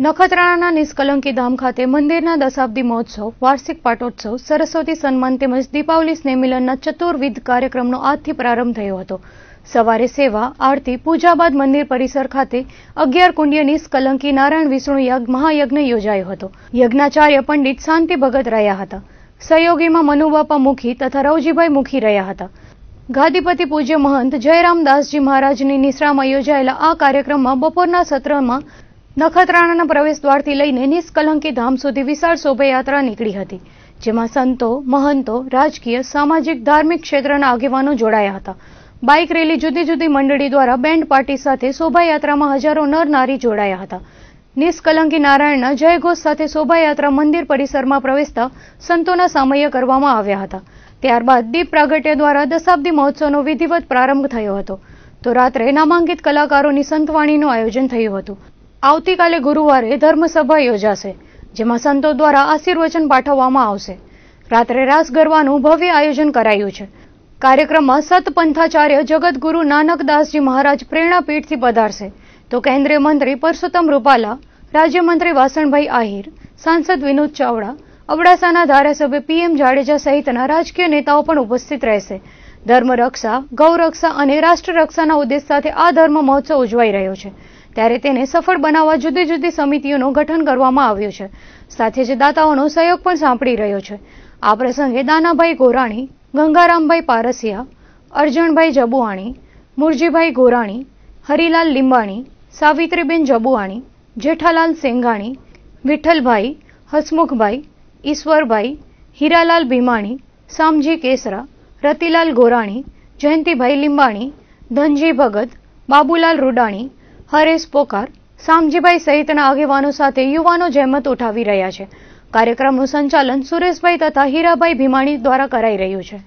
નખત્રાણાના નિષ્કલંકી ધામ ખાતે મંદિરના દશાબ્દી મહોત્સવ વાર્ષિક પાટોત્સવ સરસ્વતી સન્માન તેમજ દીપાવલી સ્નેહમિલનના ચતુર્વિધ કાર્યક્રમનો આજથી પ્રારંભ થયો હતો સવારે સેવા આરતી પૂજા બાદ મંદિર પરિસર ખાતે અગિયાર કુંડીય નિષ્કલંકી નારાયણ વિષ્ણુ યજ્ઞ મહાયજ્ઞ યોજાયો હતો યજ્ઞાચાર્ય પંડિત શાંતિ ભગત રહ્યા હતા સહયોગીમાં મનુબાપા મુખી તથા રવજીભાઈ મુખી રહ્યા હતા ગાદીપતિ પૂજ્ય મહંત જયરામદાસજી મહારાજની નિશ્રામાં યોજાયેલા આ કાર્યક્રમમાં બપોરના સત્રમાં નખત્રાણાના પ્રવેશ દ્વારથી લઈને નિષ્કલંકી ધામ સુધી વિશાળ શોભાયાત્રા નીકળી હતી જેમાં સંતો મહંતો રાજકીય સામાજિક ધાર્મિક ક્ષેત્રના આગેવાનો જોડાયા હતા બાઇક રેલી જુદી જુદી મંડળી દ્વારા બેન્ડ પાર્ટી સાથે શોભાયાત્રામાં હજારો નર નારી જોડાયા હતા નિષ્કલંકી નારાયણના જયઘોષ સાથે શોભાયાત્રા મંદિર પરિસરમાં પ્રવેશતા સંતોના સામય્ય કરવામાં આવ્યા હતા ત્યારબાદ દીપ પ્રાગટ્ય દ્વારા દશાબ્દી મહોત્સવનો વિધિવત પ્રારંભ થયો હતો તો રાત્રે નામાંકિત કલાકારોની સંતવાણીનું આયોજન થયું હતું આવતીકાલે ગુરુવારે ધર્મસભા યોજાશે જેમાં સંતો દ્વારા આશીર્વચન પાઠવવામાં આવશે રાત્રે રાસ ગરબાનું ભવ્ય આયોજન કરાયું છે કાર્યક્રમમાં સતપંથાચાર્ય જગતગુરુ નાનકદાસજી મહારાજ પ્રેરણાપીઠથી પધારશે તો કેન્દ્રીય મંત્રી પરસોત્તમ રૂપાલા રાજ્યમંત્રી વાસણભાઈ આહિર સાંસદ વિનોદ ચાવડા અબડાસાના ધારાસભ્ય પીએમ જાડેજા સહિતના રાજકીય નેતાઓ પણ ઉપસ્થિત રહેશે ધર્મરક્ષા ગૌરક્ષા અને રાષ્ટ્ર રક્ષાના ઉદ્દેશ સાથે આ ધર્મ મહોત્સવ ઉજવાઈ રહ્યો છે ત્યારે તેને સફળ બનાવવા જુદી જુદી સમિતિઓનું ગઠન કરવામાં આવ્યું છે સાથે જ દાતાઓનો સહયોગ પણ સાંપડી રહ્યો છે આ પ્રસંગે દાનાભાઈ ગોરાણી ગંગારામભાઈ પારસિયા અર્જણભાઈ જબુઆણી મુરજીભાઈ ગોરાણી હરિલાલ લીંબાણી સાવિત્રીબેન જબુઆણી જેઠાલાલ સેંગાણી વિઠ્ઠલભાઈ હસમુખભાઈ ઈશ્વરભાઈ હીરાલાલ ભીમાણી સામજી કેસરા રતિલાલ ગોરાણી જયંતિભાઈ લીંબાણી ધનજી ભગત બાબુલાલ રૂડાણી હરેશ પોકાર સામજીભાઈ સહિતના આગેવાનો સાથે યુવાનો જહેમત ઉઠાવી રહ્યા છે કાર્યક્રમનું સંચાલન સુરેશભાઈ તથા હીરાભાઈ ભીમાણી દ્વારા કરાઈ રહ્યું છે